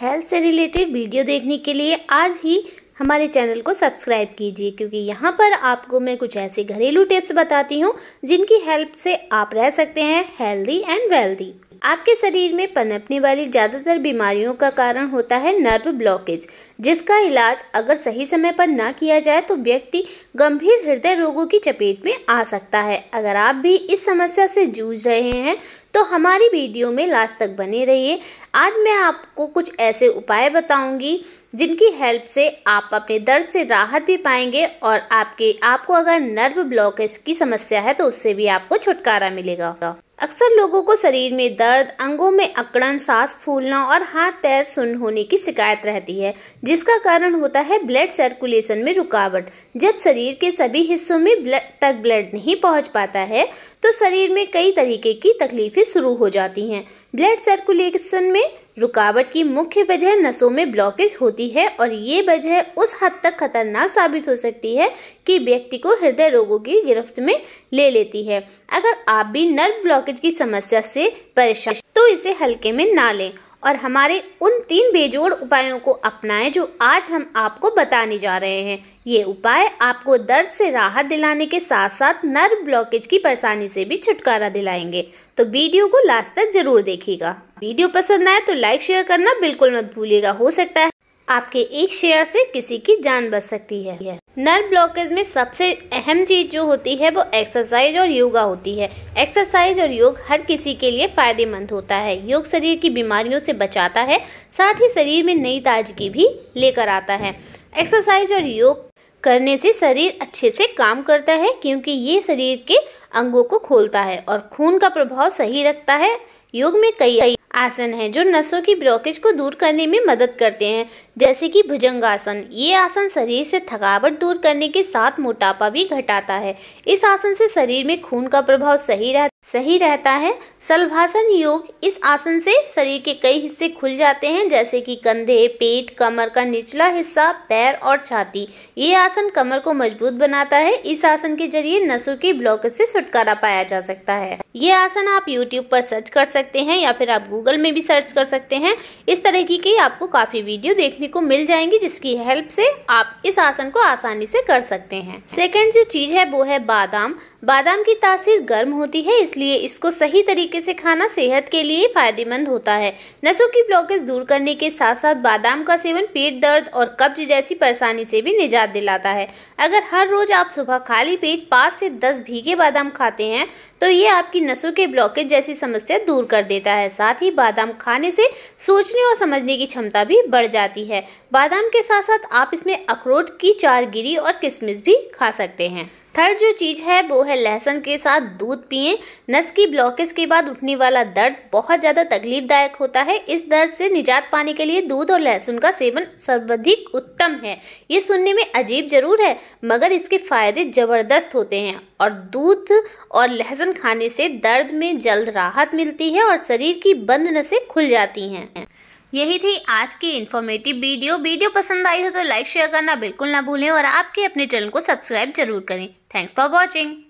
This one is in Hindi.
हेल्थ से रिलेटेड वीडियो देखने के लिए आज ही हमारे चैनल को सब्सक्राइब कीजिए क्योंकि यहाँ पर आपको मैं कुछ ऐसे घरेलू टिप्स बताती हूँ जिनकी हेल्प से आप रह सकते हैं हेल्दी एंड वेल्दी आपके शरीर में पनपने वाली ज़्यादातर बीमारियों का कारण होता है नर्व ब्लॉकेज जिसका इलाज अगर सही समय पर ना किया जाए तो व्यक्ति गंभीर हृदय रोगों की चपेट में आ सकता है अगर आप भी इस समस्या से जूझ रहे हैं तो हमारी वीडियो में लास्ट तक बने रहिए आज मैं आपको कुछ ऐसे उपाय बताऊंगी जिनकी हेल्प से आप अपने दर्द से राहत भी पाएंगे और आपके आपको अगर नर्व ब्लॉकेज की समस्या है तो उससे भी आपको छुटकारा मिलेगा अक्सर लोगों को शरीर में दर्द अंगों में अकड़न सांस फूलना और हाथ पैर सुन होने की शिकायत रहती है जिसका कारण होता है ब्लड सर्कुलेशन में रुकावट जब शरीर के सभी हिस्सों में तक ब्लड नहीं पहुंच पाता है तो शरीर में कई तरीके की तकलीफें शुरू हो जाती हैं ब्लड सर्कुलेशन में रुकावट की मुख्य वजह नसों में ब्लॉकेज होती है और ये वजह उस हद तक खतरनाक साबित हो सकती है कि व्यक्ति को हृदय रोगों की गिरफ्त में ले लेती है अगर आप भी नर्व ब्लॉकेज की समस्या से परेशान तो इसे हल्के में ना लें और हमारे उन तीन बेजोड़ उपायों को अपनाएं जो आज हम आपको बताने जा रहे हैं ये उपाय आपको दर्द से राहत दिलाने के साथ साथ नर्व ब्लॉकेज की परेशानी से भी छुटकारा दिलाएंगे तो वीडियो को लास्ट तक जरूर देखिएगा वीडियो पसंद आए तो लाइक शेयर करना बिल्कुल मत भूलिएगा हो सकता है आपके एक शेयर से किसी की जान बच सकती है नर्व ब्लॉकेज में सबसे अहम चीज जो होती है वो एक्सरसाइज और योगा होती है एक्सरसाइज और योग हर किसी के लिए फायदेमंद होता है योग शरीर की बीमारियों से बचाता है साथ ही शरीर में नई ताजगी भी लेकर आता है एक्सरसाइज और योग करने से शरीर अच्छे से काम करता है क्योंकि ये शरीर के अंगों को खोलता है और खून का प्रभाव सही रखता है योग में कई आसन हैं जो नसों की ब्लॉकेज को दूर करने में मदद करते हैं जैसे कि आसन ये आसन शरीर से थकावट दूर करने के साथ मोटापा भी घटाता है इस आसन से शरीर में खून का प्रभाव सही रहता सही रहता है सलभासन योग इस आसन से शरीर के कई हिस्से खुल जाते हैं जैसे कि कंधे पेट कमर का निचला हिस्सा पैर और छाती ये आसन कमर को मजबूत बनाता है इस आसन के जरिए नसों के ब्लॉक से छुटकारा पाया जा सकता है ये आसन आप YouTube पर सर्च कर सकते हैं या फिर आप Google में भी सर्च कर सकते हैं इस तरह की, की आपको काफी वीडियो देखने को मिल जाएंगी जिसकी हेल्प से आप इस आसन को आसानी से कर सकते हैं सेकेंड जो चीज है वो है बादाम बादाम की तासीर गर्म होती है इसलिए इसलिए इसको सही तरीके से खाना सेहत के लिए फायदेमंद होता है नसों की ब्लॉकेज दूर करने के साथ साथ बादाम का सेवन पेट दर्द और कब्ज जैसी परेशानी से भी निजात दिलाता है अगर हर रोज आप सुबह खाली पेट पाँच से दस भीगे बादाम खाते हैं तो ये आपकी नसों के ब्लॉकेज जैसी समस्या दूर कर देता है साथ ही बादाम खाने से सोचने और समझने की क्षमता भी बढ़ जाती है बादाम के साथ साथ आप इसमें अखरोट की चार गिरी और किशमिश भी खा सकते हैं थर्ड जो चीज़ है वो है लहसुन के साथ दूध पिए नस की ब्लॉकेज के बाद उठने वाला दर्द बहुत ज़्यादा तकलीफदायक होता है इस दर्द से निजात पाने के लिए दूध और लहसुन का सेवन सर्वाधिक उत्तम है ये सुनने में अजीब जरूर है मगर इसके फायदे ज़बरदस्त होते हैं और दूध और लहसुन खाने से दर्द में जल्द राहत मिलती है और शरीर की बंद नसें खुल जाती हैं यही थी आज की इन्फॉर्मेटिव वीडियो वीडियो पसंद आई हो तो लाइक शेयर करना बिल्कुल ना भूलें और आपके अपने चैनल को सब्सक्राइब जरूर करें थैंक्स फॉर वॉचिंग